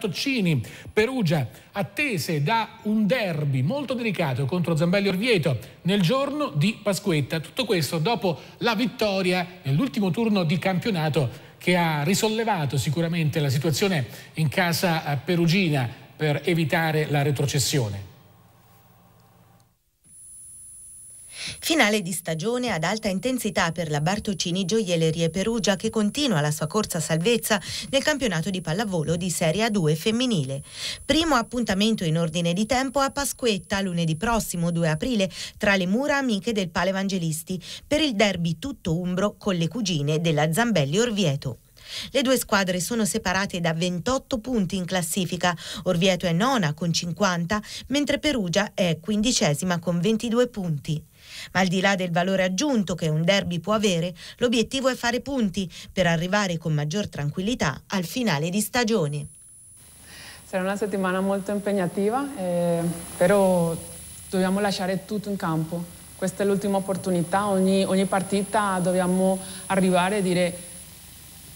Toccini, Perugia, attese da un derby molto delicato contro Zambelli Orvieto nel giorno di Pasquetta. Tutto questo dopo la vittoria nell'ultimo turno di campionato che ha risollevato sicuramente la situazione in casa eh, perugina per evitare la retrocessione. Finale di stagione ad alta intensità per la Bartocini Gioiellerie Perugia che continua la sua corsa salvezza nel campionato di pallavolo di Serie A2 femminile. Primo appuntamento in ordine di tempo a Pasquetta lunedì prossimo 2 aprile tra le mura amiche del Palevangelisti per il derby tutto umbro con le cugine della Zambelli Orvieto. Le due squadre sono separate da 28 punti in classifica. Orvieto è nona con 50, mentre Perugia è quindicesima con 22 punti. Ma al di là del valore aggiunto che un derby può avere, l'obiettivo è fare punti per arrivare con maggior tranquillità al finale di stagione. Sarà una settimana molto impegnativa, eh, però dobbiamo lasciare tutto in campo. Questa è l'ultima opportunità, ogni, ogni partita dobbiamo arrivare e dire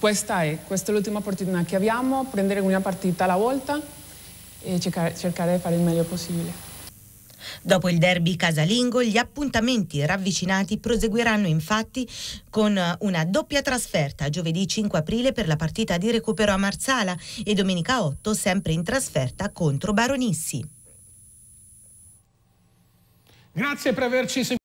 questa è, questa è l'ultima opportunità che abbiamo, prendere una partita alla volta e cercare, cercare di fare il meglio possibile. Dopo il derby casalingo, gli appuntamenti ravvicinati proseguiranno infatti con una doppia trasferta giovedì 5 aprile per la partita di recupero a Marsala e domenica 8 sempre in trasferta contro Baronissi. Grazie per averci seguito.